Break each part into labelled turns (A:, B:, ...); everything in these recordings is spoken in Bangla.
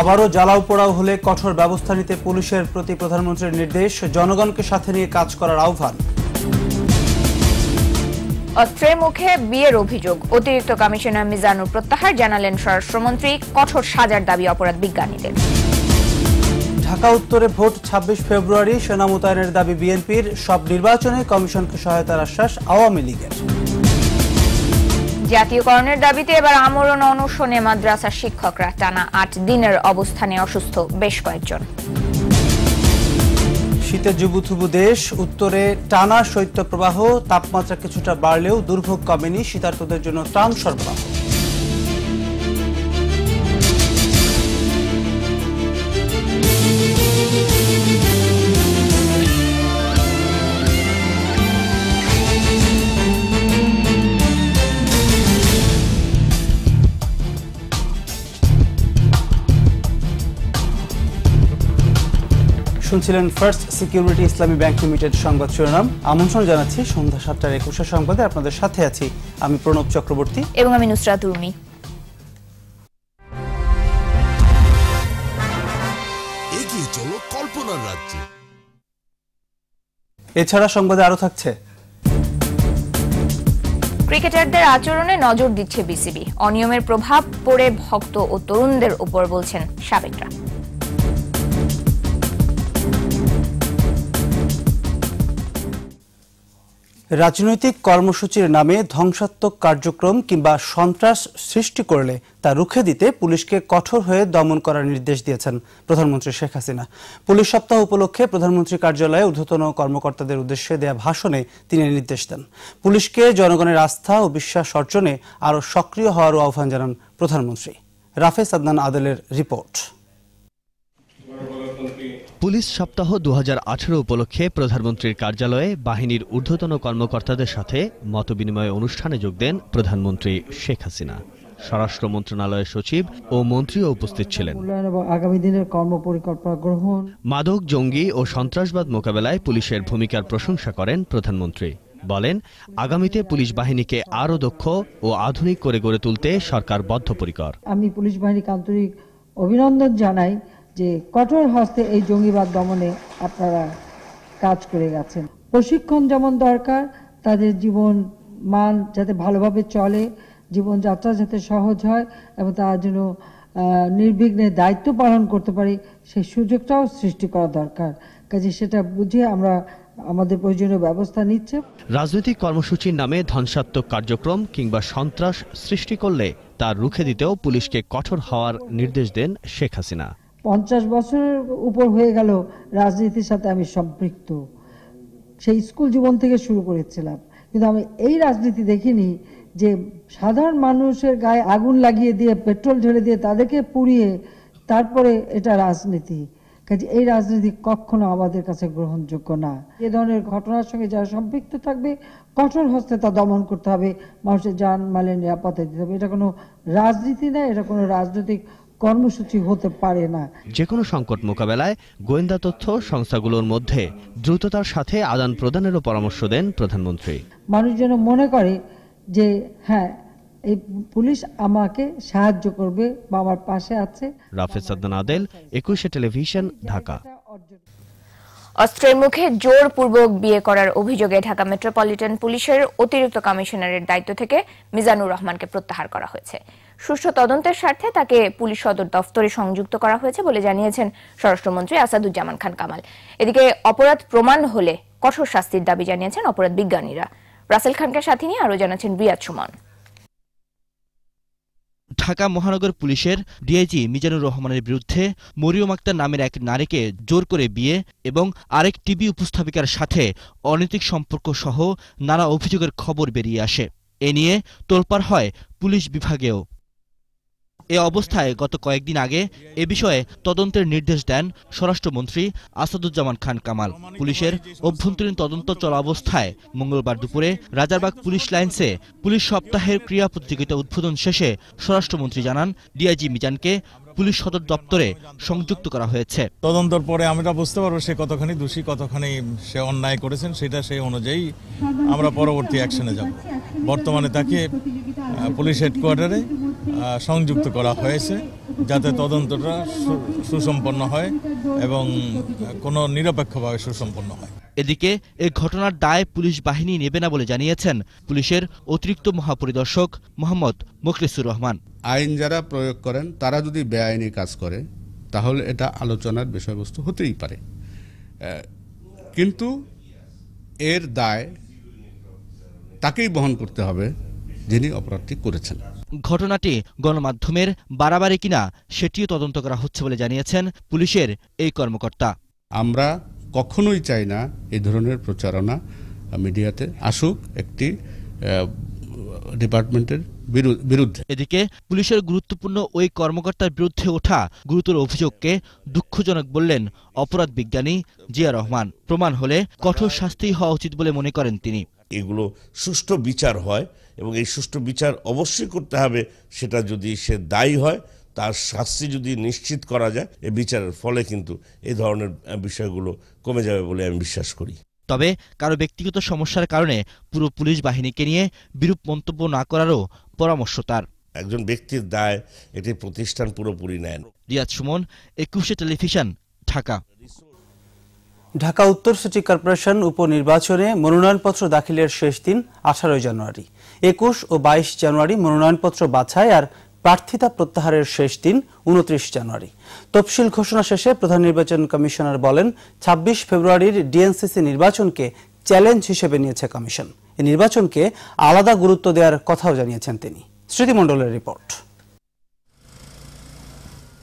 A: আবারও জ্বালাও পোড়াও হলে কঠোর ব্যবস্থা নিতে পুলিশের প্রতি প্রধানমন্ত্রীর নির্দেশ জনগণকে সাথে নিয়ে কাজ করার আহ্বান
B: অস্ত্রের মুখে বিয়ের অভিযোগ অতিরিক্ত কমিশনার মিজানুর প্রত্যাহার জানালেন স্বরাষ্ট্রমন্ত্রী কঠোর সাজার দাবি অপরাধ বিজ্ঞানীদের
A: ঢাকা উত্তরে ভোট ২৬ ফেব্রুয়ারি সেনা মোতায়েনের দাবি বিএনপির সব নির্বাচনে কমিশনকে সহায়তার আশ্বাস আওয়ামী লীগের
B: জাতীয়করণের দাবিতে এবার আমরণ অনুষ্ঠানে মাদ্রাসার শিক্ষকরা টানা আট দিনের অবস্থানে অসুস্থ বেশ কয়েকজন
A: শীতের যুবুথুবু দেশ উত্তরে টানা শৈত্যপ্রবাহ তাপমাত্রা কিছুটা বাড়লেও দুর্ভোগ কমেনি শীতার্থদের জন্য ত্রাণ সরবরাহ শুনছিলেন first security Islami bank limited সংবাদ শিরোনাম আমন্ত্রণ জানাচ্ছি সন্ধ্যা সাতটার একুশে সংবাদে আপনাদের সাথে আছি আমি প্রণব চক্রবর্তী
B: এবং আমি নুসরাত উর্মি
A: এছাড়া সংবাদে আরো থাকছে
B: ক্রিকেটারদের আচরণে নজর দিচ্ছে বিসিবি অনিয়মের প্রভাব পড়ে ভক্ত ও তরুণদের উপর বলছেন সাবেকরা
A: রাজনৈতিক কর্মসূচির নামে ধ্বংসাত্মক কার্যক্রম কিংবা সন্ত্রাস সৃষ্টি করলে তা রুখে দিতে পুলিশকে কঠোর হয়ে দমন করার নির্দেশ দিয়েছেন প্রধানমন্ত্রী শেখ হাসিনা পুলিশ সপ্তাহ উপলক্ষে প্রধানমন্ত্রী কার্যালয়ে ঊর্ধ্বতন কর্মকর্তাদের উদ্দেশ্যে দেয়া ভাষণে তিনি নির্দেশ দেন পুলিশকে জনগণের আস্থা ও বিশ্বাস অর্জনে আরও সক্রিয় হওয়ারও আহ্বান জানান প্রধানমন্ত্রী রাফেজ আদনান আদেলের রিপোর্ট
C: পুলিশ সপ্তাহ দু উপলক্ষে প্রধানমন্ত্রীর কার্যালয়ে বাহিনীর ঊর্ধ্বতন কর্মকর্তাদের সাথে মতবিনিময় অনুষ্ঠানে যোগ দেন প্রধানমন্ত্রী শেখ হাসিনা স্বরাষ্ট্র মন্ত্রণালয়ের সচিব ও মন্ত্রীও উপস্থিত ছিলেন মাদক জঙ্গি ও সন্ত্রাসবাদ মোকাবেলায় পুলিশের ভূমিকার প্রশংসা করেন প্রধানমন্ত্রী বলেন আগামীতে পুলিশ বাহিনীকে আরও দক্ষ ও আধুনিক করে গড়ে তুলতে সরকার বদ্ধপরিকর
D: আমি পুলিশ বাহিনীকে আন্তরিক অভিনন্দন জানাই যে কঠোর হস্তে এই জঙ্গিবাদ দমনে আপনারা কাজ করে গেছেন প্রশিক্ষণ যেমন দরকার তাদের জীবন মান যাতে ভালোভাবে চলে জীবনযাত্রা যাতে সহজ হয় এবং তারা যেন নির্বিঘ্নে দায়িত্ব পালন করতে পারি সেই সুযোগটাও সৃষ্টি করা দরকার কাজে সেটা বুঝে আমরা আমাদের প্রয়োজনীয় ব্যবস্থা নিচ্ছে
C: রাজনৈতিক কর্মসূচির নামে ধ্বংসাত্মক কার্যক্রম কিংবা সন্ত্রাস সৃষ্টি করলে তা রুখে দিতেও পুলিশকে কঠোর হওয়ার নির্দেশ দেন শেখ হাসিনা
D: পঞ্চাশ বছরের উপর হয়ে গেল রাজনীতির সাথে আমি সম্পৃক্ত সেই স্কুল জীবন থেকে শুরু করেছিলাম কিন্তু আমি এই রাজনীতি দেখিনি যে সাধারণ মানুষের গায়ে আগুন লাগিয়ে দিয়ে পেট্রোল ঢেলে দিয়ে তাদেরকে পুড়িয়ে তারপরে এটা রাজনীতি কাজে এই রাজনীতি কখনো আমাদের কাছে গ্রহণযোগ্য না এ ধরনের ঘটনার সঙ্গে যারা সম্পৃক্ত থাকবে কঠোর হস্তে তা দমন করতে হবে মানুষের যান মালের নিরাপত্তা দিতে হবে এটা কোনো রাজনীতি না এটা কোনো রাজনৈতিক কর্মসূচি হতে পারে না
C: যে কোনো সংকট মোকাবেলায় গোয়েন্দা তথ্য সংস্থাগুলোর মধ্যে দ্রুততার সাথে আদান প্রদানেরও পরামর্শ দেন প্রধানমন্ত্রী
D: মানুষ যেন মনে করে যে হ্যাঁ এই পুলিশ আমাকে সাহায্য করবে বা আমার পাশে আছে
C: রাফেজ সাদ্দান আদেল একুশে টেলিভিশন ঢাকা
B: অস্ত্রের মুখে জোরপূর্বক বিয়ে করার অভিযোগে ঢাকা মেট্রোপলিটন পুলিশের অতিরিক্ত কমিশনারের দায়িত্ব থেকে মিজানুর রহমানকে প্রত্যাহার করা হয়েছে সুষ্ঠু তদন্তের স্বার্থে তাকে পুলিশ সদর দফতরে সংযুক্ত করা হয়েছে বলে জানিয়েছেন স্বরাষ্ট্রমন্ত্রী আসাদুজ্জামান খান কামাল এদিকে অপরাধ প্রমাণ হলে কঠোর শাস্তির দাবি জানিয়েছেন অপরাধ বিজ্ঞানীরা রাসেল খানকে সাথে নিয়ে আরও জানাচ্ছেন রিয়াজ সুমন
E: ঢাকা মহানগর পুলিশের ডিআইজি মিজানুর রহমানের বিরুদ্ধে মরিয়ম আক্তার নামের এক নারীকে জোর করে বিয়ে এবং আরেক টিভি উপস্থাপিকার সাথে অনৈতিক সম্পর্ক সহ নানা অভিযোগের খবর বেরিয়ে আসে এ নিয়ে তোলপাড় হয় পুলিশ বিভাগেও এ অবস্থায় গত কয়েকদিন আগে এ বিষয়ে তদন্তের নির্দেশ দেন স্বরাষ্ট্রমন্ত্রী আসাদুজ্জামান খান কামাল পুলিশের অভ্যন্তরীণ তদন্ত চলা অবস্থায় মঙ্গলবার দুপুরে রাজারবাগ পুলিশ লাইন্সে পুলিশ সপ্তাহের ক্রিয়া প্রতিযোগিতা উদ্বোধন শেষে স্বরাষ্ট্রমন্ত্রী জানান ডিআইজি মিজানকে পুলিশ সদর দপ্তরে সংযুক্ত করা হয়েছে তদন্তর পরে আমরা বুঝতে পারবো সে কতখানি দোষী কতখানি
F: সে অন্যায় করেছেন সেটা সেই অনুযায়ী আমরা পরবর্তী অ্যাকশনে যাব বর্তমানে তাকে পুলিশ হেডকোয়ার্টারে সংযুক্ত করা হয়েছে যাতে তদন্তটা সুসম্পন্ন হয় এবং
E: কোনো নিরপেক্ষভাবে সুসম্পন্ন হয় এদিকে এ ঘটনার দায় পুলিশ বাহিনী নেবে না বলে জানিয়েছেন পুলিশের অতিরিক্ত মহাপরিদর্শক মোহাম্মদ মুখলিসুর রহমান আইন যারা প্রয়োগ করেন তারা যদি বেআইনি কাজ করে তাহলে এটা আলোচনার বিষয়বস্তু হতেই পারে কিন্তু এর দায় তাকেই বহন করতে হবে যিনি অপরাধটি করেছেন ঘটনাটি গণমাধ্যমের বাড়াবাড়ি কিনা সেটিও তদন্ত করা হচ্ছে বলে জানিয়েছেন পুলিশের এই কর্মকর্তা আমরা কখনোই চাই না এই ধরনের প্রচারণা মিডিয়াতে আসুক একটি ডিপার্টমেন্টের বিরুদ্ধে এদিকে পুলিশের গুরুত্বপূর্ণ ওই কর্মকর্তার বিরুদ্ধে ওঠা গুরুতর অভিযোগকে দুঃখজনক বললেন অপরাধ বিজ্ঞানী জিয়া রহমান প্রমাণ হলে কঠোর শাস্তি হওয়া উচিত বলে মনে করেন তিনি
G: এগুলো সুষ্ঠু বিচার হয় এবং এই সুষ্ঠু বিচার অবশ্যই করতে হবে সেটা যদি সে দায়ী হয় তার শাস্তি যদি নিশ্চিত করা যায় এ বিচারের ফলে কিন্তু এ ধরনের বিষয়গুলো কমে যাবে বলে আমি বিশ্বাস করি
E: তবে কারো ব্যক্তিগত সমস্যার কারণে পুরো পুলিশ বাহিনীকে নিয়ে বিরূপ মন্তব্য না করারও পরামর্শ তার একজন
A: ব্যক্তির দায় এটি প্রতিষ্ঠান পুরোপুরি নেন রিয়াজ সুমন একুশে টেলিভিশন ঢাকা ঢাকা উত্তর সিটি কর্পোরেশন উপনির্বাচনে মনোনয়নপত্র দাখিলের শেষ দিন আঠারোই জানুয়ারি একুশ ও বাইশ জানুয়ারি মনোনয়নপত্র বাছাই আর প্রার্থিতা প্রত্যাহারের শেষ দিন উনত্রিশ জানুয়ারি তফসিল ঘোষণা শেষে প্রধান নির্বাচন কমিশনার বলেন ২৬ ফেব্রুয়ারির ডিএনসিসি নির্বাচনকে চ্যালেঞ্জ হিসেবে নিয়েছে কমিশন এই নির্বাচনকে আলাদা গুরুত্ব দেওয়ার কথাও জানিয়েছেন তিনি স্মৃতিমণ্ডলের রিপোর্ট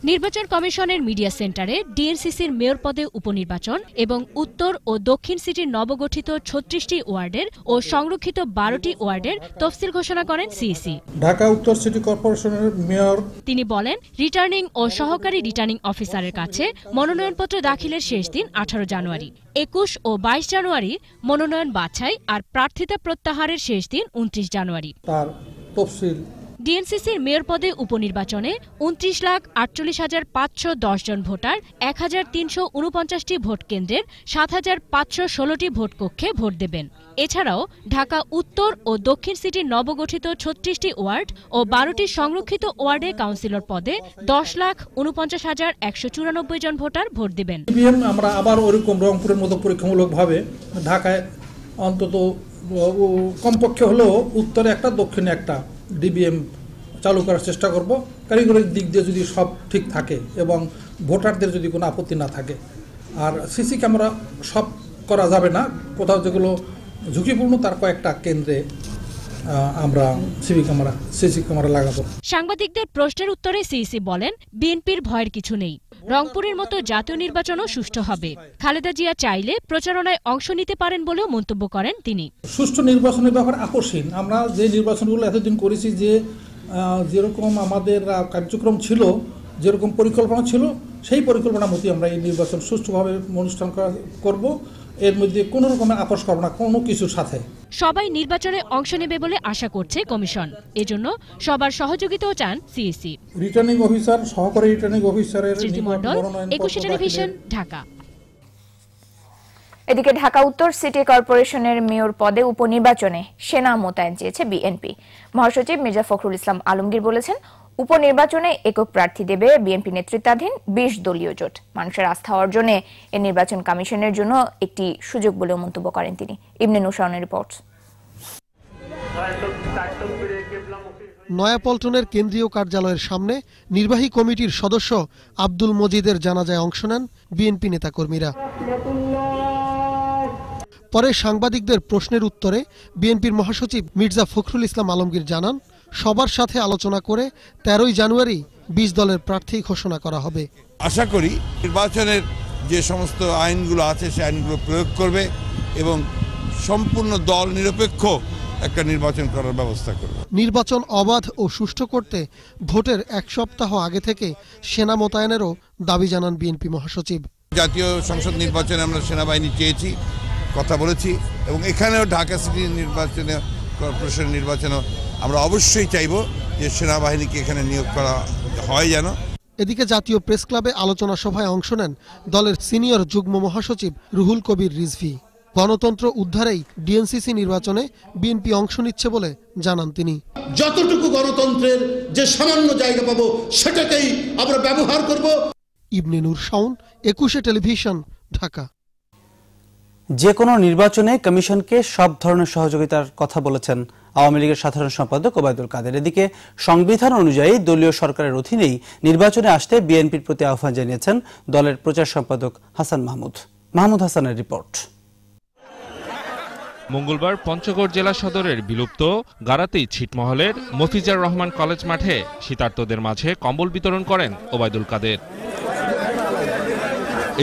H: নির্বাচন কমিশনের মিডিয়া সেন্টারে ডিএনসিসির মেয়র পদে উপনির্বাচন এবং উত্তর ও দক্ষিণ সিটির নবগঠিত ছত্রিশটি ওয়ার্ডের ও সংরক্ষিত বারোটি ওয়ার্ডের তফসিল ঘোষণা করেন সিইসি
G: ঢাকা উত্তর সিটি কর্পোরেশনের
H: মেয়র তিনি বলেন রিটার্নিং ও সহকারী রিটার্নিং অফিসারের কাছে মনোনয়নপত্র দাখিলের শেষ দিন আঠারো জানুয়ারি একুশ ও বাইশ জানুয়ারি মনোনয়ন বাছাই আর প্রার্থিতা প্রত্যাহারের শেষ দিন উনত্রিশ জানুয়ারি তার তফসিল ডিএনসিসির মেয়র পদে উপনির্বাচনে উনত্রিশ লাখ আটচল্লিশ হাজার পাঁচশো দশ জন ভোটার এক হাজার তিনশো উনপঞ্চাশটি ভোট কেন্দ্রের সাত হাজার পাঁচশো ষোলোটি ভোট কক্ষে ভোট দেবেন এছাড়াও ঢাকা উত্তর ও দক্ষিণ সিটির নবগঠিত ছত্রিশটি ওয়ার্ড ও বারোটি সংরক্ষিত ওয়ার্ডে কাউন্সিলর পদে দশ লাখ উনপঞ্চাশ হাজার একশো চুরানব্বই জন ভোটার ভোট দেবেন
G: আমরা আবার ওরকম রংপুরের মতো পরীক্ষামূলকভাবে ঢাকায় অন্তত কমপক্ষে হলেও উত্তরে একটা দক্ষিণে একটা ডিবিএম চালু করার চেষ্টা করব কারিগরির দিক দিয়ে যদি সব ঠিক থাকে এবং ভোটারদের যদি কোনো আপত্তি না থাকে আর সিসি ক্যামেরা সব করা যাবে না কোথাও যেগুলো ঝুঁকিপূর্ণ তার কয়েকটা কেন্দ্রে আমরা সিবি ক্যামেরা সিসি ক্যামেরা লাগাবো
H: সাংবাদিকদের প্রশ্নের উত্তরে সিসি বলেন বিএনপির ভয়ের কিছু নেই রংপুরের মতো জাতীয় নির্বাচনও সুষ্ঠু হবে খালেদা জিয়া চাইলে প্রচারণায় অংশ নিতে পারেন বলেও মন্তব্য করেন তিনি
G: সুষ্ঠু নির্বাচনের ব্যাপার আকর্ষণ আমরা যে নির্বাচনগুলো এতদিন করেছি যে যেরকম আমাদের কার্যক্রম ছিল যেরকম পরিকল্পনা ছিল সেই পরিকল্পনা মতো আমরা এই নির্বাচন সুষ্ঠুভাবে অনুষ্ঠান করা করব এর মধ্যে কোনো রকমের আপোষ করবো না কোনো কিছুর সাথে
H: সবাই নির্বাচনে অংশ নেবে বলে আশা করছে কমিশন এজন্য সবার সহযোগিতাও চান সিএসি
G: রিটার্নিং অফিসার সহকারী রিটার্নিং অফিসারের
B: মন্ডল একুশে টেলিভিশন ঢাকা এদিকে ঢাকা উত্তর সিটি কর্পোরেশনের মেয়র পদে উপনির্বাচনে সেনা মোতায়েন চেয়েছে বিএনপি মহাসচিব মির্জা ফখরুল ইসলাম আলমগীর বলেছেন উপনির্বাচনে একক প্রার্থী দেবে বিএনপি নেতৃত্বাধীন বিশ দলীয় জোট মানুষের আস্থা অর্জনে এ নির্বাচন কমিশনের জন্য একটি সুযোগ বলেও মন্তব্য করেন তিনি ইমনে নুসাউনের রিপোর্ট
I: নয়াপল্টনের কেন্দ্রীয় কার্যালয়ের সামনে নির্বাহী কমিটির সদস্য আব্দুল মজিদের জানাজায় অংশ নেন বিএনপি নেতাকর্মীরা পরে সাংবাদিকদের প্রশ্নের উত্তরে বিএনপির মহাসচিব মির্জা ফখরুল ইসলাম আলমগীর জানান সবার সাথে আলোচনা করে তেরোই জানুয়ারি বিশ দলের প্রার্থী ঘোষণা করা হবে
E: আশা করি নির্বাচনের যে সমস্ত আইনগুলো আছে সে আইনগুলো প্রয়োগ করবে এবং সম্পূর্ণ দল নিরপেক্ষ একটা নির্বাচন করার ব্যবস্থা করবে
I: নির্বাচন অবাধ ও সুষ্ঠু করতে ভোটের এক সপ্তাহ আগে থেকে সেনা মোতায়েনেরও দাবি জানান বিএনপি মহাসচিব
E: জাতীয় সংসদ নির্বাচনে আমরা সেনাবাহিনী চেয়েছি কথা বলেছি এবং এখানেও ঢাকা সিটি নির্বাচনে কর্পোরেশন নির্বাচনও আমরা অবশ্যই চাইব যে সেনাবাহিনীকে এখানে নিয়োগ করা হয় যেন
I: এদিকে জাতীয় প্রেস ক্লাবে আলোচনা সভায় অংশ নেন দলের সিনিয়র যুগ্ম মহাসচিব রুহুল কবির রিজভি গণতন্ত্র উদ্ধারেই ডিএনসিসি নির্বাচনে বিএনপি অংশ নিচ্ছে বলে জানান তিনি যতটুকু গণতন্ত্রের যে সামান্য জায়গা পাবো সেটাকেই আমরা ব্যবহার করব ইবনে নূর শাউন একুশে টেলিভিশন ঢাকা
A: যে কোনো নির্বাচনে কমিশনকে সব ধরনের সহযোগিতার কথা বলেছেন আওয়ামী লীগের সাধারণ সম্পাদক ওবায়দুল কাদের এদিকে সংবিধান অনুযায়ী দলীয় সরকারের অধীনেই নির্বাচনে আসতে বিএনপির প্রতি আহ্বান জানিয়েছেন দলের প্রচার সম্পাদক হাসান মাহমুদ মাহমুদ হাসানের রিপোর্ট
G: মঙ্গলবার পঞ্চগড় জেলা সদরের বিলুপ্ত গারাতি ছিটমহলের মফিজার রহমান কলেজ মাঠে শীতার্থদের মাঝে কম্বল বিতরণ করেন ওবায়দুল কাদের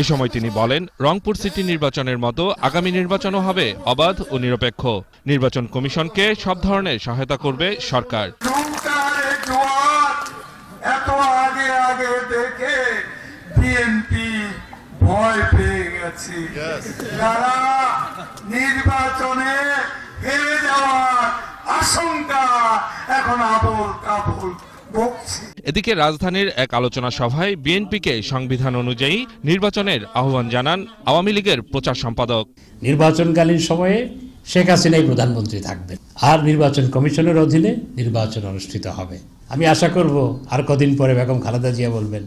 G: এ সময় তিনি বলেন রংপুর সিটি নির্বাচনের মতো আগামী নির্বাচনও হবে অবাধ ও নিরপেক্ষ নির্বাচন কমিশনকে সব ধরনের সহায়তা করবে সরকার
E: নির্বাচনে
J: হেরে যাওয়ার আশঙ্কা এখন আবল কাবল
G: এদিকে রাজধানীর এক আলোচনা সভায় বিএনপিকে সংবিধান অনুযায়ী নির্বাচনের আহ্বান জানান আওয়ামী লীগের প্রচার সম্পাদক
A: নির্বাচনকালীন সময়ে শেখ হাসিনাই প্রধানমন্ত্রী থাকবেন আর নির্বাচন কমিশনের অধীনে নির্বাচন অনুষ্ঠিত হবে আমি আশা করব আর কদিন পরে বেগম খালেদা জিয়া বলবেন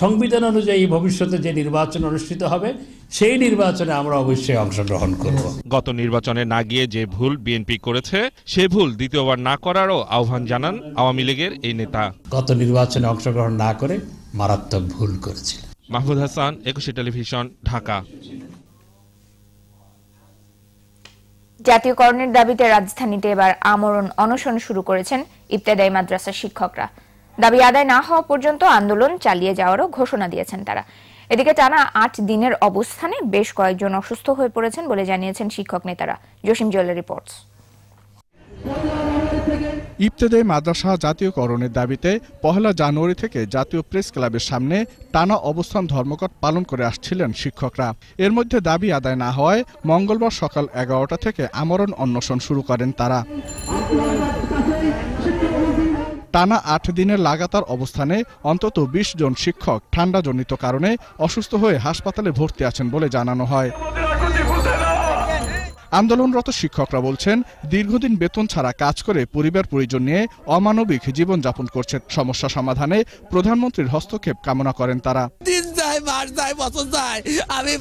A: সংবিধান অনুযায়ী ভবিষ্যতে যে নির্বাচন অনুষ্ঠিত হবে সেই নির্বাচনে আমরা অবশ্যই অংশগ্রহণ করব
G: গত নির্বাচনে না গিয়ে যে ভুল বিএনপি করেছে সে ভুল দ্বিতীয়বার না করারও আহ্বান জানান আওয়ামী লীগের এই নেতা
B: গত
A: নির্বাচনে অংশগ্রহণ না করে মারাত্মক ভুল করেছিল
G: মাহমুদ হাসান একুশে টেলিভিশন ঢাকা
B: জাতীয়করণের দাবিতে রাজধানীতে এবার আমরণ অনশন শুরু করেছেন ইবতেদায়ী মাদ্রাসা শিক্ষকরা দাবি আদায় না হওয়া পর্যন্ত আন্দোলন চালিয়ে যাওয়ারও ঘোষণা দিয়েছেন তারা এদিকে টানা আট দিনের অবস্থানে বেশ কয়েকজন অসুস্থ হয়ে পড়েছেন বলে জানিয়েছেন শিক্ষক নেতারা জসিম জুয়েলের রিপোর্টস
J: ইফতেদে মাদ্রাসা জাতীয়করণের দাবিতে পহেলা জানুয়ারি থেকে জাতীয় প্রেস ক্লাবের সামনে টানা অবস্থান ধর্মঘট পালন করে আসছিলেন শিক্ষকরা এর মধ্যে দাবি আদায় না হওয়ায় মঙ্গলবার সকাল এগারোটা থেকে আমরণ অন্বেষণ শুরু করেন তারা টানা আট দিনের লাগাতার অবস্থানে অন্তত বিশ জন শিক্ষক ঠান্ডাজনিত কারণে অসুস্থ হয়ে হাসপাতালে ভর্তি আছেন বলে জানানো হয় আন্দোলনরত শিক্ষকরা বলছেন দীর্ঘদিন বেতন ছাড়া কাজ করে পরিবার পরিজন নিয়ে অমানবিক জীবনযাপন করছে সমস্যা সমাধানে প্রধানমন্ত্রীর হস্তক্ষেপ কামনা করেন তারা
E: আমি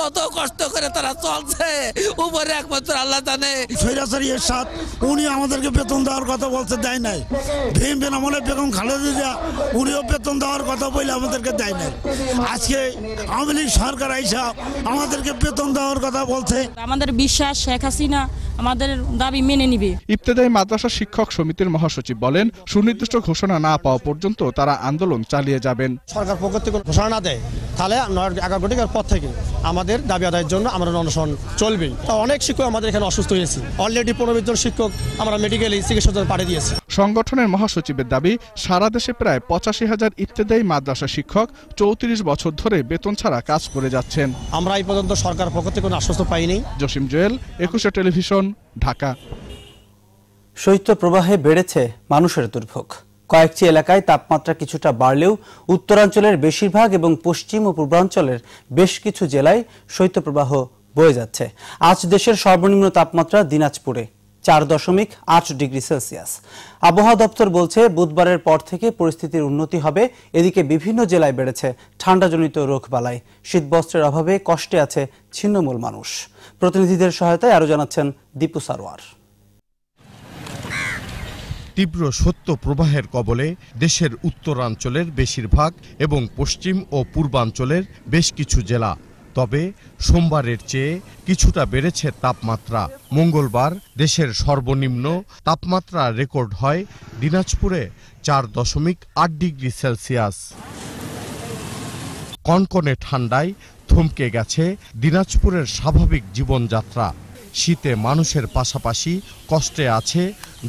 E: কত
A: কষ্ট করে তারা চলছে উপরে একমাত্র আল্লাহ এর উনি আমাদেরকে বেতন দেওয়ার কথা দেয় নাই ভীম উনিও বেতন দেওয়ার কথা আমাদেরকে দেয় নাই আজকে আওয়ামী এই সরকার আইসা আমাদেরকে
H: বেতন দেওয়ার কথা বলছে আমাদের বিশ্বাস শেখ হাসিনা আমাদের দাবি মেনে নিবে
J: ইবতেদায়ী মাদ্রাসা শিক্ষক সমিতির মহাসচিব বলেন সুনির্দিষ্ট ঘোষণা না পাওয়া পর্যন্ত তারা আন্দোলন
A: চালিয়ে যাবেন সরকার পক্ষ থেকে ঘোষণা না দেয় তাহলে এগারো পর থেকে আমাদের দাবি আদায়ের জন্য আমরা অনশন চলবে তা অনেক শিক্ষক আমাদের এখানে অসুস্থ হয়েছে অলরেডি পনেরো জন শিক্ষক আমরা মেডিকেলে চিকিৎসা পাঠিয়ে দিয়েছি
J: সংগঠনের মহাসচিবের দাবি সারা দেশে প্রায় পঁচাশি হাজার ইবতেদায়ী মাদ্রাসা শিক্ষক চৌত্রিশ বছর ধরে বেতন ছাড়া কাজ করে যাচ্ছেন
A: আমরা এই পর্যন্ত সরকার পক্ষ থেকে কোনো আশ্বস্ত পাইনি জসিম জুয়েল একুশে টেলিভিশন ঢাকা শৈত্য প্রবাহে বেড়েছে মানুষের দুর্ভোগ কয়েকটি এলাকায় তাপমাত্রা কিছুটা বাড়লেও উত্তরাঞ্চলের বেশিরভাগ এবং পশ্চিম ও পূর্বাঞ্চলের বেশ কিছু জেলায় শৈত্যপ্রবাহ বয়ে যাচ্ছে আজ দেশের সর্বনিম্ন তাপমাত্রা দিনাজপুরে চার দশমিক আট ডিগ্রি সেলসিয়াস আবহাওয়া দপ্তর বলছে বুধবারের পর থেকে পরিস্থিতির উন্নতি হবে এদিকে বিভিন্ন জেলায় বেড়েছে ঠান্ডাজনিত রোগবালাই শীতবস্ত্রের অভাবে কষ্টে আছে ছিন্নমূল মানুষ প্রতিনিধিদের সহায়তায় আরও জানাচ্ছেন দীপু সারোয়ার
F: তীব্র সত্য প্রবাহের কবলে দেশের উত্তরাঞ্চলের বেশিরভাগ এবং পশ্চিম ও পূর্বাঞ্চলের বেশ কিছু জেলা তবে সোমবারের চেয়ে কিছুটা বেড়েছে তাপমাত্রা মঙ্গলবার দেশের সর্বনিম্ন তাপমাত্রা রেকর্ড হয় দিনাজপুরে চার দশমিক আট ডিগ্রি সেলসিয়াস কনকনে ঠান্ডায় থমকে গেছে দিনাজপুরের স্বাভাবিক জীবনযাত্রা শীতে মানুষের পাশাপাশি কষ্টে আছে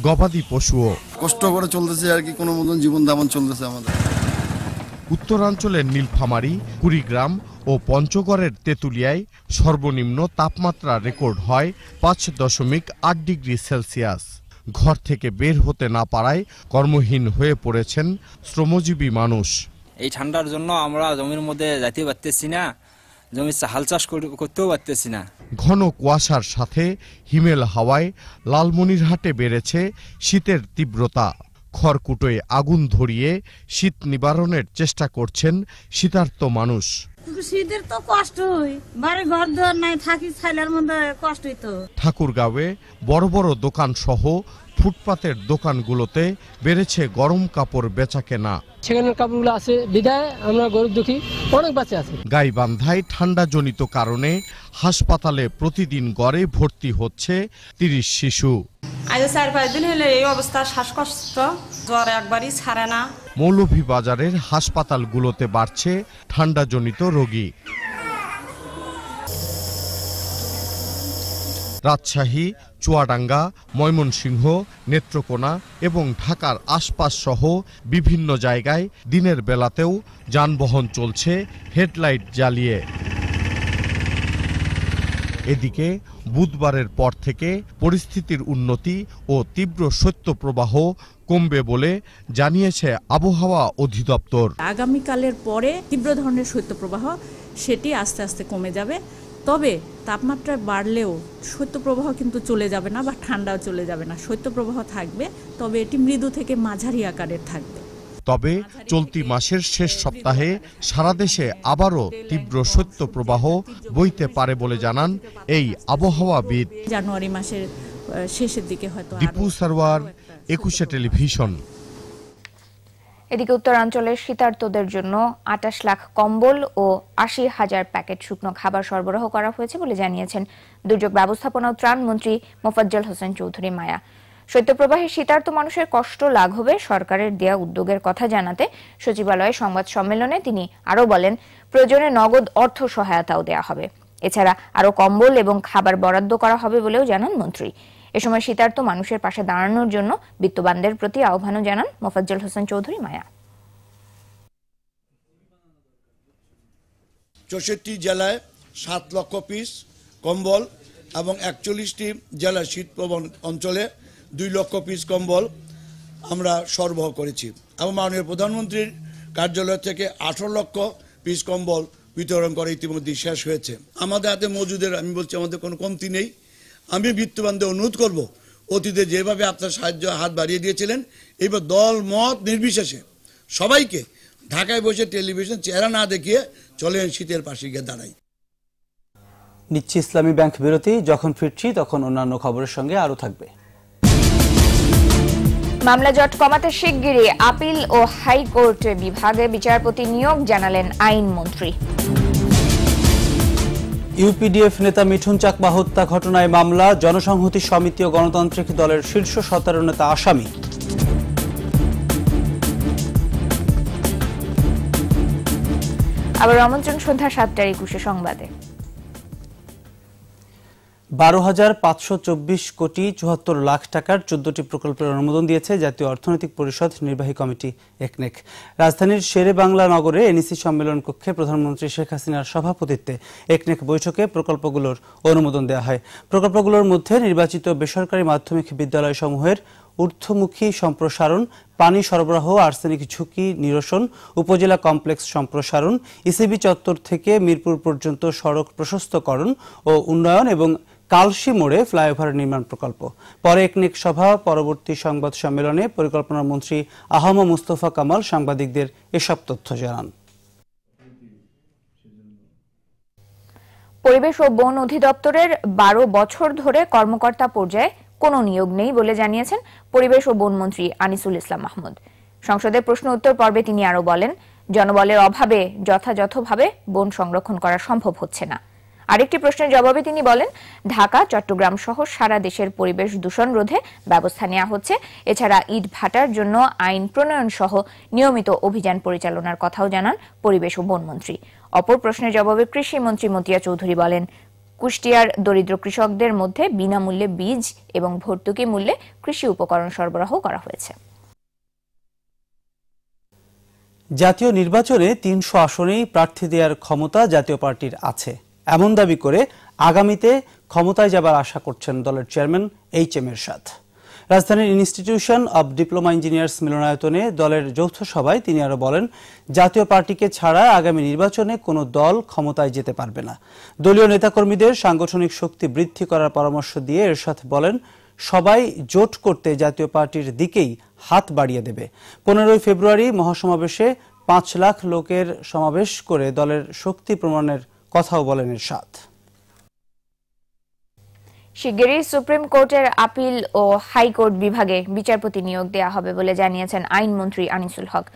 F: গবাদি পশুও
I: কষ্ট করে চলতেছে আর কি কোনো মতন জীবন দামন চলতেছে আমাদের
F: উত্তরাঞ্চলের নীলফামারি কুড়িগ্রাম ও পঞ্চগড়ের তেঁতুলিয়ায় সর্বনিম্ন তাপমাত্রা রেকর্ড হয় পাঁচ দশমিক আট ডিগ্রি সেলসিয়াস ঘর থেকে বের হতে না পারায় কর্মহীন হয়ে পড়েছেন শ্রমজীবী মানুষ
E: এই ঠান্ডার জন্য আমরা জমির মধ্যে যাইতে পারতেছি না জমি হাল চাষ করতেও পারতেছি না
F: ঘন কুয়াশার সাথে হিমেল হাওয়ায় লালমনিরহাটে বেড়েছে শীতের তীব্রতা খড়কুটোয় আগুন ধরিয়ে শীত নিবারণের চেষ্টা করছেন শীতার্থ মানুষ
K: শীতের তো বাড়ি ঘর নাই থাকি মধ্যে
F: ঠাকুরগাঁওয়ে বড় বড় দোকান সহ ফুটপাতের দোকানগুলোতে বেড়েছে গরম কাপড় বেচা কেনা
K: সেখানের কাপড়গুলো
A: আছে বিদায় আমরা গরিব দুঃখী অনেক বাঁচে আছে
F: গাইবান্ধায় কারণে হাসপাতালে প্রতিদিন গড়ে ভর্তি হচ্ছে তিরিশ শিশু মৌলভীবাজারের হাসপাতালগুলোতে বাড়ছে ঠান্ডাজনিত রোগী রাজশাহী চুয়াডাঙ্গা ময়মনসিংহ নেত্রকোনা এবং ঢাকার আশপাশ সহ বিভিন্ন জায়গায় দিনের বেলাতেও যানবাহন চলছে হেডলাইট জ্বালিয়ে এদিকে বুধবারের পর থেকে পরিস্থিতির উন্নতি ও তীব্র শৈত্যপ্রবাহ কমবে বলে জানিয়েছে আবহাওয়া অধিদপ্তর
H: আগামীকালের পরে তীব্র ধরনের শৈত্যপ্রবাহ সেটি আস্তে আস্তে কমে যাবে তবে তাপমাত্রা বাড়লেও শৈত্যপ্রবাহ কিন্তু চলে যাবে না বা ঠান্ডাও চলে যাবে না শৈত্যপ্রবাহ থাকবে তবে এটি মৃদু থেকে মাঝারি আকারের থাকবে
F: তবে চলতি মাসের শেষ সপ্তাহে সারা দেশে আবারও তীব্র শৈত্যপ্রবাহ বইতে পারে বলে জানান এই আবহাওয়াবিদ
H: জানুয়ারি মাসের শেষের দিকে হয়তো দীপু
F: সারওয়ার একুশে টেলিভিশন
B: এদিকে উত্তরাঞ্চলের শীতার্তদের জন্য আটাশ লাখ কম্বল ও আশি হাজার প্যাকেট শুকনো খাবার সরবরাহ করা হয়েছে বলে জানিয়েছেন দুর্যোগ ব্যবস্থাপনা ও ত্রাণ মন্ত্রী মোফাজ্জল হোসেন চৌধুরী মায়া শৈত্যপ্রবাহে শীতার্ত মানুষের কষ্ট লাঘবে সরকারের দেয়া উদ্যোগের কথা জানাতে সচিবালয়ে সংবাদ সম্মেলনে তিনি আরও বলেন প্রয়োজনে নগদ অর্থ সহায়তাও দেয়া হবে এছাড়া আরও কম্বল এবং খাবার বরাদ্দ করা হবে বলেও জানান মন্ত্রী এ সময় শীতার্থ মানুষের পাশে দাঁড়ানোর জন্য বিত্তবানদের প্রতি আহ্বানও জানান মোফাজ্জল হোসেন চৌধুরী মায়া
F: চৌষট্টি জেলায় সাত লক্ষ পিস কম্বল এবং একচল্লিশটি জেলা শীতপ্রবণ অঞ্চলে দুই লক্ষ পিস কম্বল আমরা সরবরাহ করেছি এবং মাননীয় প্রধানমন্ত্রীর কার্যালয় থেকে আঠারো লক্ষ পিস কম্বল বিতরণ করা ইতিমধ্যেই শেষ হয়েছে আমাদের হাতে মজুদের আমি বলছি আমাদের কোনো কমতি নেই আমি বৃত্তবানদের অনুরোধ করব অতীতে যেভাবে আপনার সাহায্য হাত বাড়িয়ে দিয়েছিলেন এবার দল মত নির্বিশেষে সবাইকে ঢাকায় বসে টেলিভিশন চেহারা না দেখিয়ে চলেন শীতের পাশে গিয়ে দাঁড়াই
A: নিচ্ছি ইসলামী ব্যাংক বিরতি যখন ফিরছি তখন অন্যান্য খবরের সঙ্গে আরও থাকবে
B: মামলা জট কমাতে শিগগিরই আপিল ও হাইকোর্ট বিভাগে বিচারপতি নিয়োগ জানালেন আইনমন্ত্রী
A: ইউপিডিএফ নেতা মিঠুন চাকমা হত্যা ঘটনায় মামলা জনসংহতি সমিতি ও গণতান্ত্রিক দলের শীর্ষ সতেরো নেতা আসামি
B: আবার আমন্ত্রণ সন্ধ্যা সাতটার একুশে সংবাদে
A: বারো হাজার পাঁচশো চব্বিশ কোটি চুয়াত্তর লাখ টাকার চোদ্দটি প্রকল্পের অনুমোদন দিয়েছে জাতীয় অর্থনৈতিক পরিষদ নির্বাহী কমিটি একনেক রাজধানীর শেরে বাংলা নগরে এনইসি সম্মেলন কক্ষে প্রধানমন্ত্রী শেখ হাসিনার সভাপতিত্বে একনেক বৈঠকে প্রকল্পগুলোর অনুমোদন দেওয়া হয় প্রকল্পগুলোর মধ্যে নির্বাচিত বেসরকারি মাধ্যমিক বিদ্যালয়সমূহের ঊর্ধ্বমুখী সম্প্রসারণ পানি সরবরাহ আর্সেনিক ঝুঁকি নিরসন উপজেলা কমপ্লেক্স সম্প্রসারণ ইসিবি e চত্বর থেকে মিরপুর পর্যন্ত সড়ক প্রশস্তকরণ ও উন্নয়ন এবং কালশি মোড়ে ফ্লাইওভার নির্মাণ প্রকল্প পরে একনিক সভা পরবর্তী সংবাদ সম্মেলনে পরিকল্পনা মন্ত্রী আহম মুস্তফা কামাল সাংবাদিকদের এসব তথ্য জানান
H: পরিবেশ
B: ও বন অধিদপ্তরের বারো বছর ধরে কর্মকর্তা পর্যায়ে কোনো নিয়োগ নেই বলে জানিয়েছেন পরিবেশ ও বনমন্ত্রী আনিসুল ইসলাম মাহমুদ সংসদের প্রশ্ন উত্তর পর্বে তিনি আরও বলেন জনবলের অভাবে যথাযথভাবে বন সংরক্ষণ করা সম্ভব হচ্ছে না আরেকটি প্রশ্নের জবাবে তিনি বলেন ঢাকা চট্টগ্রাম সহ সারা দেশের পরিবেশ দূষণ রোধে ব্যবস্থা নেওয়া হচ্ছে এছাড়া ইট ভাটার জন্য আইন প্রণয়ন সহ নিয়মিত অভিযান পরিচালনার কথাও জানান পরিবেশ ও বনমন্ত্রী অপর প্রশ্নের জবাবে কৃষি মন্ত্রী মতিয়া চৌধুরী বলেন কুষ্টিয়ার দরিদ্র কৃষকদের মধ্যে বিনামূল্যে বীজ এবং ভর্তুকি মূল্যে কৃষি উপকরণ সরবরাহ করা হয়েছে
A: জাতীয় নির্বাচনে তিনশো আসনেই প্রার্থী দেওয়ার ক্ষমতা জাতীয় পার্টির আছে এমন দাবি করে আগামীতে ক্ষমতায় যাবার আশা করছেন দলের চেয়ারম্যান এইচ এম এরশাদ রাজধানীর ইনস্টিটিউশন অব ডিপ্লোমা ইঞ্জিনিয়ার্স মিলনায়তনে দলের যৌথ সভায় তিনি আরও বলেন জাতীয় পার্টিকে ছাড়া আগামী নির্বাচনে কোনো দল ক্ষমতায় যেতে পারবে না দলীয় নেতাকর্মীদের সাংগঠনিক শক্তি বৃদ্ধি করার পরামর্শ দিয়ে এর সাথে বলেন সবাই জোট করতে জাতীয় পার্টির দিকেই হাত বাড়িয়ে দেবে পনেরোই ফেব্রুয়ারি মহাসমাবেশে পাঁচ লাখ লোকের সমাবেশ করে দলের শক্তি প্রমাণের কথাও বলেন এরশাদ
B: শিগগিরই সুপ্রিম কোর্টের আপিল ও হাইকোর্ট বিভাগে বিচারপতি নিয়োগ দেওয়া হবে বলে জানিয়েছেন আইনমন্ত্রী আনিসুল হক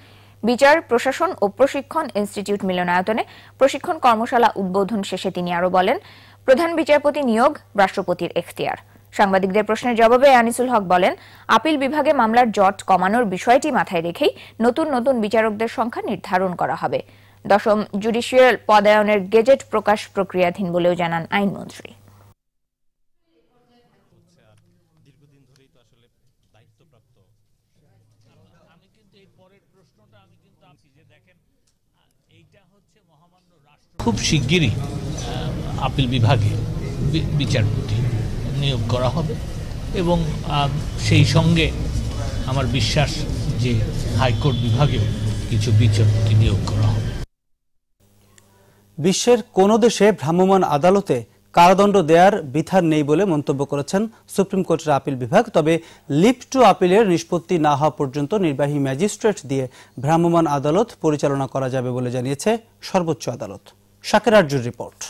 B: বিচার প্রশাসন ও প্রশিক্ষণ ইনস্টিটিউট মিলনায়তনে প্রশিক্ষণ কর্মশালা উদ্বোধন শেষে তিনি আরও বলেন প্রধান বিচারপতি নিয়োগ রাষ্ট্রপতির এখতিয়ার সাংবাদিকদের প্রশ্নের জবাবে আনিসুল হক বলেন আপিল বিভাগে মামলার জট কমানোর বিষয়টি মাথায় রেখেই নতুন নতুন বিচারকদের সংখ্যা নির্ধারণ করা হবে দশম জুডিশিয়াল পদায়নের গেজেট প্রকাশ প্রক্রিয়াধীন বলেও জানান আইনমন্ত্রী
G: খুব শিগগিরই আপিল
E: বিভাগে বিচারপতি নিয়োগ করা হবে এবং সেই সঙ্গে আমার বিশ্বাস যে হাইকোর্ট বিভাগেও কিছু বিচারপতি
A: নিয়োগ করা হবে বিশ্বের কোনো দেশে ভ্রাম্যমাণ আদালতে কারাদণ্ড দেয়ার বিধান নেই বলে মন্তব্য করেছেন সুপ্রিম কোর্টের আপিল বিভাগ তবে লিপ টু আপিলের নিষ্পত্তি না হওয়া পর্যন্ত নির্বাহী ম্যাজিস্ট্রেট দিয়ে ভ্রাম্যমাণ আদালত পরিচালনা করা যাবে বলে জানিয়েছে সর্বোচ্চ আদালত শাকের আর্যুর রিপোর্ট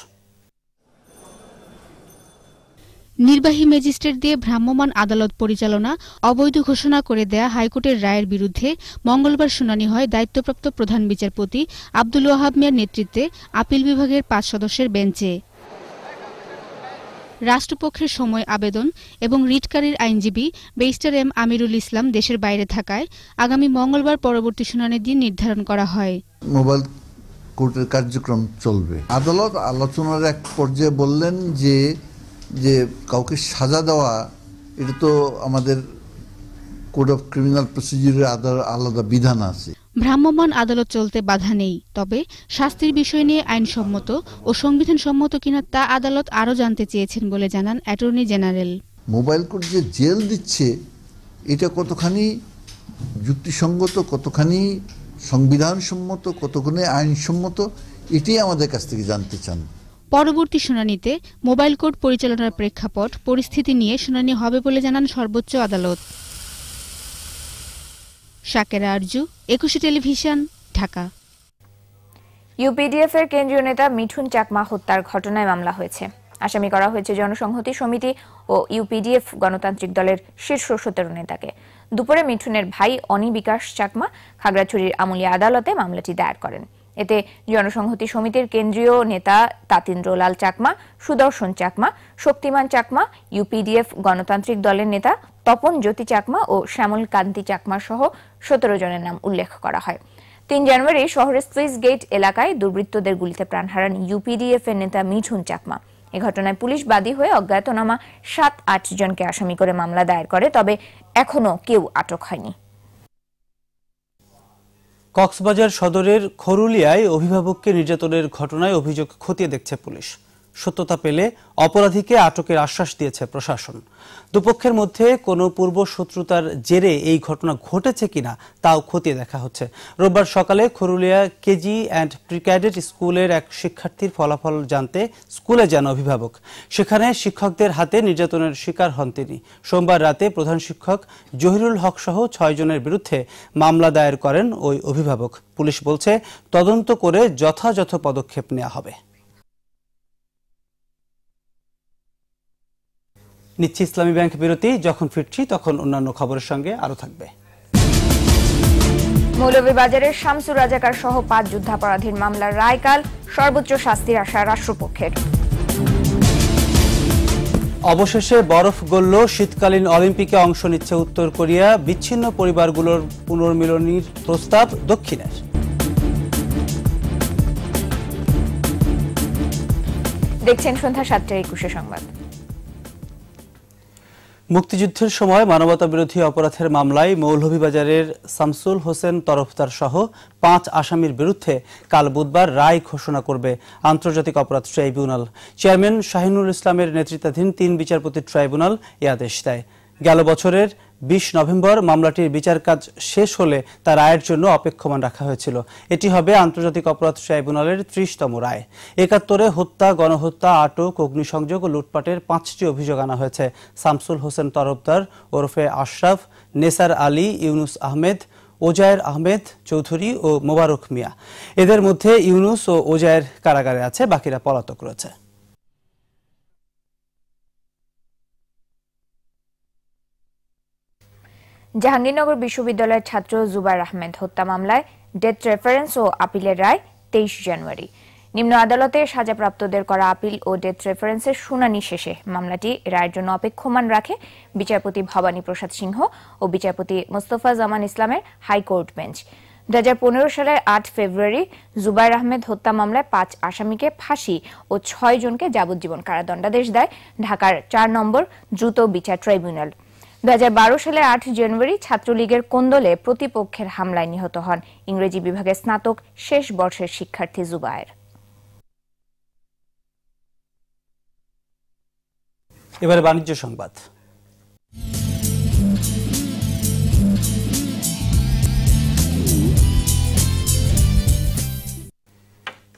K: নির্বাহী ম্যাজিস্ট্রেট দিয়ে ভ্রাম্যমাণ আদালত পরিচালনা অবৈধ ঘোষণা করে দেয়া হাইকোর্টের রায়ের বিরুদ্ধে মঙ্গলবার শুনানি হয় দায়িত্বপ্রাপ্ত প্রধান বিচারপতি আব্দুল ওয়াহাব মিয়ার নেতৃত্বে আপিল বিভাগের পাঁচ সদস্যের বেঞ্চে রাষ্ট্রপক্ষের সময় আবেদন এবং রিটকারীর আইনজীবী বেইস্টার এম আমিরুল ইসলাম দেশের বাইরে থাকায় আগামী মঙ্গলবার পরবর্তী শুনানির দিন নির্ধারণ করা হয়
E: মোবাইল কোর্টের কার্যক্রম চলবে আদালত আলোচনার এক পর্যায়ে বললেন যে যে কাউকে সাজা দেওয়া এটা তো আমাদের কোড অফ ক্রিমিনাল প্রসিডিউরের আলাদা বিধান আছে
K: ভ্রাম্যমাণ আদালত চলতে বাধা নেই তবে শাস্তির বিষয় নিয়ে আইনসম্মত ও সংবিধান সম্মত কিনা তা আদালত আরও জানতে চেয়েছেন বলে জানান অ্যাটর্নি জেনারেল
E: মোবাইল কোর্ট যে জেল দিচ্ছে এটা কতখানি যুক্তিসঙ্গত কতখানি সংবিধানসম্মত কতগুণে আইনসম্মত এটি আমাদের কাছ থেকে জানতে চান
K: পরবর্তী শুনানিতে মোবাইল কোর্ট পরিচালনার প্রেক্ষাপট পরিস্থিতি নিয়ে শুনানি হবে বলে জানান সর্বোচ্চ আদালত
B: সাকেরা আরজু একুশে টেলিভিশন ঢাকা ইউপিডিএফ এর কেন্দ্রীয় নেতা মিঠুন চাকমা হত্যার ঘটনায় মামলা হয়েছে আসামি করা হয়েছে জনসংহতি সমিতি ও ইউপিডিএফ গণতান্ত্রিক দলের শীর্ষ সতেরো নেতাকে দুপুরে মিঠুনের ভাই অনিবিকাশ চাকমা খাগড়াছড়ির আমুলিয়া আদালতে মামলাটি দায়ের করেন এতে জনসংহতি সমিতির কেন্দ্রীয় নেতা তাতিন্দ্রলাল চাকমা সুদর্শন চাকমা শক্তিমান চাকমা ইউপিডিএফ গণতান্ত্রিক দলের নেতা তপন জ্যোতি চাকমা ও শ্যামল কান্তি চাকমা সহ সতেরো জনের নাম উল্লেখ করা হয় তিন জানুয়ারি শহরের সুইস গেট এলাকায় দুর্বৃত্তদের গুলিতে প্রাণ হারান ইউপিডিএফ এর নেতা মিঠুন চাকমা এ ঘটনায় পুলিশ বাদী হয়ে অজ্ঞাতনামা সাত আট জনকে আসামি করে মামলা দায়ের করে তবে এখনও কেউ আটক হয়নি
A: কক্সবাজার সদরের খরুলিয়ায় অভিভাবককে নির্যাতনের ঘটনায় অভিযোগ খতিয়ে দেখছে পুলিশ সত্যতা পেলে অপরাধীকে আটকের আশ্বাস দিয়েছে প্রশাসন দুপক্ষের মধ্যে কোনো পূর্ব শত্রুতার জেরে এই ঘটনা ঘটেছে কিনা তাও খতিয়ে দেখা হচ্ছে রোববার সকালে খরুলিয়া কেজি অ্যান্ড প্রিক্যাডেট স্কুলের এক শিক্ষার্থীর ফলাফল জানতে স্কুলে যান অভিভাবক সেখানে শিক্ষকদের হাতে নির্যাতনের শিকার হন তিনি সোমবার রাতে প্রধান শিক্ষক জহিরুল হক সহ ছয়জনের বিরুদ্ধে মামলা দায়ের করেন ওই অভিভাবক পুলিশ বলছে তদন্ত করে যথাযথ পদক্ষেপ নেওয়া হবে নিচ্ছে ইসলামী ব্যাংক বিরতি যখন ফিরছি তখন অন্যান্য খবরের সঙ্গে আরো থাকবে
B: মৌলভীবাজারের শামসুর রাজাকার সহ পাঁচ যুদ্ধাপরাধীর মামলার রায়কাল সর্বোচ্চ শাস্তির আশা রাষ্ট্রপক্ষের
A: অবশেষে বরফ গলল শীতকালীন অলিম্পিকে অংশ নিচ্ছে উত্তর কোরিয়া বিচ্ছিন্ন পরিবারগুলোর পুনর্মিলনীর প্রস্তাব দক্ষিণের
B: দেখছেন সন্ধ্যা সাতটা একুশে সংবাদ
A: মুক্তিযুদ্ধের সময় মানবতা বিরোধী অপরাধের মামলায় মৌলভীবাজারের সামসুল হোসেন তরফদার সহ পাঁচ আসামির বিরুদ্ধে কাল বুধবার রায় ঘোষণা করবে আন্তর্জাতিক অপরাধ ট্রাইব্যুনাল চেয়ারম্যান শাহিনুল ইসলামের নেতৃত্বাধীন তিন বিচারপতি ট্রাইব্যুনাল এ আদেশ দেয় গেল বছরের বিশ নভেম্বর মামলাটির বিচার কাজ শেষ হলে তার রায়ের জন্য অপেক্ষমান রাখা হয়েছিল এটি হবে আন্তর্জাতিক অপরাধ ট্রাইব্যুনালের ত্রিশতম রায় একাত্তরে হত্যা গণহত্যা আটক অগ্নিসংযোগ ও লুটপাটের পাঁচটি অভিযোগ আনা হয়েছে শামসুল হোসেন তরফদার ওরফে আশরাফ নেসার আলী ইউনুস আহমেদ ওজায়ের আহমেদ চৌধুরী ও মোবারক মিয়া এদের মধ্যে ইউনুস ও ওজায়ের কারাগারে আছে বাকিরা পলাতক রয়েছে
B: জাহাঙ্গীরনগর বিশ্ববিদ্যালয়ের ছাত্র জুবার আহমেদ হত্যা মামলায় ডেথ রেফারেন্স ও আপিলের রায় তেইশ জানুয়ারি নিম্ন আদালতে সাজাপ্রাপ্তদের করা আপিল ও ডেথ রেফারেন্সের শুনানি শেষে মামলাটি রায়ের জন্য অপেক্ষমান রাখে বিচারপতি ভবানী প্রসাদ সিংহ ও বিচারপতি মোস্তফা জামান ইসলামের হাইকোর্ট বেঞ্চ দু সালের আট ফেব্রুয়ারি জুবাইর আহমেদ হত্যা মামলায় পাঁচ আসামিকে ফাঁসি ও ছয় জনকে যাবজ্জীবন কারাদণ্ডাদেশ দেয় ঢাকার চার নম্বর দ্রুত বিচার ট্রাইব্যুনাল দু সালে আট জানুয়ারি ছাত্রলীগের কোন্দলে প্রতিপক্ষের হামলায় নিহত হন ইংরেজি বিভাগের স্নাতক শেষ বর্ষের শিক্ষার্থী জুবায়ের
A: এবারে বাণিজ্য সংবাদ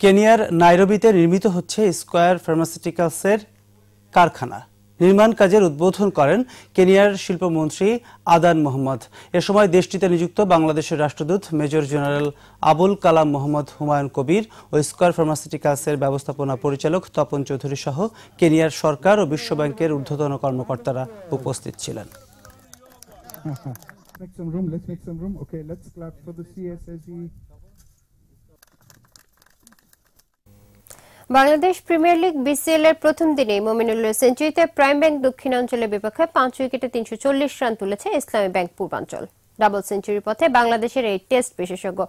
A: কেনিয়ার নাইরোবিতে নির্মিত হচ্ছে স্কোয়ার ফার্মাসিউটিক্যালসের কারখানা নির্মাণ কাজের উদ্বোধন করেন কেনিয়ার শিল্পমন্ত্রী আদান মোহাম্মদ এ সময় দেশটিতে নিযুক্ত বাংলাদেশের রাষ্ট্রদূত মেজর জেনারেল আবুল কালাম মোহাম্মদ হুমায়ুন কবির ও স্কয়ার ফার্মাসিউটিক্যালসের ব্যবস্থাপনা পরিচালক তপন চৌধুরী সহ কেনিয়ার সরকার ও বিশ্বব্যাংকের ঊর্ধ্বতন কর্মকর্তারা উপস্থিত ছিলেন
J: make some room. Let's make some room. Okay, let's clap for the CSSE.
L: Bangladesh premier league BCL এর প্রথম দিনে মোমিনুল্লাহ সেঞ্চুরিতে প্রাইম ব্যাংক দক্ষিণাঞ্চলের বিপক্ষে পাঁচ উইকেটে তিনশো চল্লিশ রান তুলেছে ইসলামী ব্যাংক পূর্বাঞ্চল ডাবল সেঞ্চুরি পথে বাংলাদেশের এই টেস্ট বিশেষজ্ঞ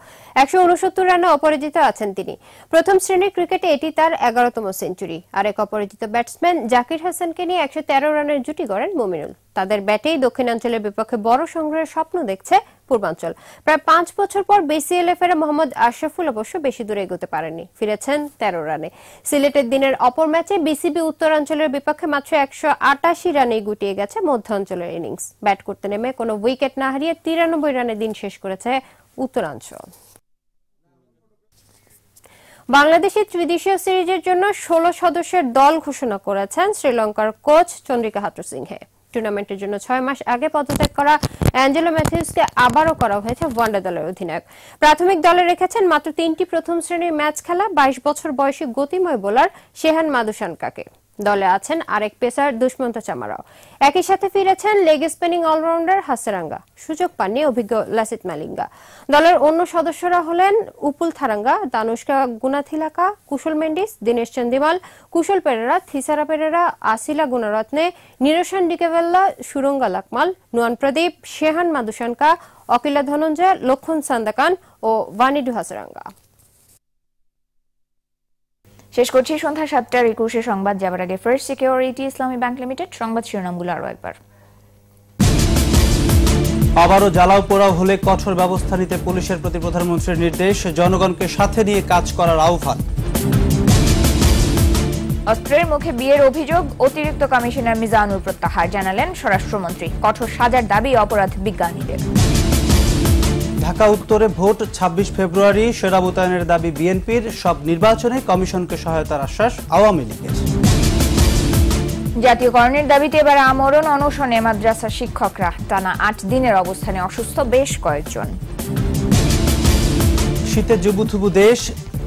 L: একশো উনসত্তর রানে অপরাজিত আছেন তিনি প্রথম শ্রেণীর ক্রিকেটে এটি তার এগারোতম সেঞ্চুরি আরেক অপরাজিত ব্যাটসম্যান জাকির হাসানকে নিয়ে একশো তেরো রানের জুটি গড়েন মোমিনুল তাদের ব্যাটেই দক্ষিণাঞ্চলের বিপক্ষে বড় সংগ্রহের স্বপ্ন দেখছে পূর্বাঞ্চল প্রায় পাঁচ বছর পর বিসিএলএফ এ ফেরা মোহাম্মদ আশরাফুল অবশ্য বেশি দূরে এগোতে পারেননি ফিরেছেন তেরো রানে সিলেটের দিনের অপর ম্যাচে বিসিবি উত্তরাঞ্চলের বিপক্ষে মাত্র একশো আটাশি রানে গুটিয়ে গেছে মধ্যাঞ্চলের ইনিংস ব্যাট করতে নেমে কোনো উইকেট না হারিয়ে তিরানব্বই রানে দিন শেষ করেছে উত্তরাঞ্চল বাংলাদেশের ত্রিদেশীয় সিরিজের জন্য ষোলো সদস্যের দল ঘোষণা করেছেন শ্রীলঙ্কার কোচ চন্দ্রিকা হাতুরসিংহে টুর্নামেন্টের জন্য ছয় মাস আগে পদত্যাগ করা অ্যাঞ্জেলো ম্যাথিউসকে আবারও করা হয়েছে ওয়ানডে দলের অধিনায়ক প্রাথমিক দলে রেখেছেন মাত্র তিনটি প্রথম শ্রেণীর ম্যাচ খেলা বাইশ বছর বয়সী গতিময় বোলার শেহান মাদুসানকাকে দলে আছেন আরেক পেসার দুষ্মন্ত চামারাও একই সাথে ফিরেছেন লেগ স্পিনিং অলরাউন্ডার হাসেরাঙ্গা সুযোগ পাননি অভিজ্ঞ লাসিত মালিঙ্গা দলের অন্য সদস্যরা হলেন উপুল থারাঙ্গা দানুষ্কা গুনাথিলাকা কুশল মেন্ডিস দীনেশ চন্দিমাল কুশল পেরেরা থিসারা পেরেরা আসিলা গুণরত্নে নিরসন ডিকেবেল্লা সুরঙ্গা লাকমাল নুয়ান প্রদীপ শেহান মাদুসানকা অকিলা ধনঞ্জয় লক্ষণ সান্দাকান ও বানিডু হাসেরাঙ্গা
B: শেষ করছি সন্ধ্যা সাতটার একুশে সংবাদ যাবার আগে first security Islami bank limited সংবাদ শিরোনামগুলো আরও একবার
A: আবারও জ্বালাও পোড়াও হলে কঠোর ব্যবস্থা নিতে পুলিশের প্রতি প্রধানমন্ত্রীর নির্দেশ জনগণকে সাথে নিয়ে কাজ করার আহ্বান
B: অস্ত্রের মুখে বিয়ের অভিযোগ অতিরিক্ত কমিশনার মিজানুর প্রত্যাহার জানালেন স্বরাষ্ট্রমন্ত্রী কঠোর সাজার দাবি অপরাধ বিজ্ঞানীদের
A: ঢাকা উত্তরে ভোট ২৬ ফেব্রুয়ারি সেরা মোতায়েনের দাবি বিএনপির সব নির্বাচনে কমিশনকে সহায়তার আশ্বাস আওয়ামী লীগের
B: জাতীয়করণের দাবিতে এবার আমরণ অনশনে মাদ্রাসা শিক্ষকরা টানা আট দিনের অবস্থানে অসুস্থ বেশ কয়েকজন
A: শীতে জুবুথুবু দেশ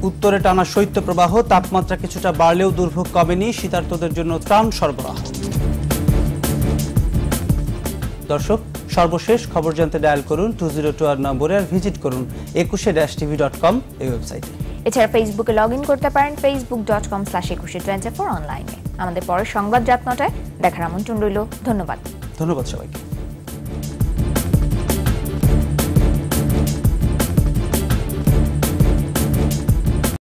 A: উত্তরে টানা শৈত্য প্রবাহ তাপমাত্রা কিছুটা বাড়লেও দুর্ভোগ কমেনি শীতার্থদের জন্য ত্রাণ সরবরাহ দর্শক সর্বশেষ খবর জানতে ডায়াল করুন টু জিরো টু আর নম্বরে আর ভিজিট করুন একুশে ড্যাশ টিভি ডট কম এই
B: ওয়েবসাইটে এছাড়া ফেসবুকে লগ ইন করতে পারেন Facebook dot com slash Ekushey twenty four অনলাইনে আমাদের পরের সংবাদ যাত্রাটায় দেখার আমন্ত্রণ রইল ধন্যবাদ ধন্যবাদ সবাইকে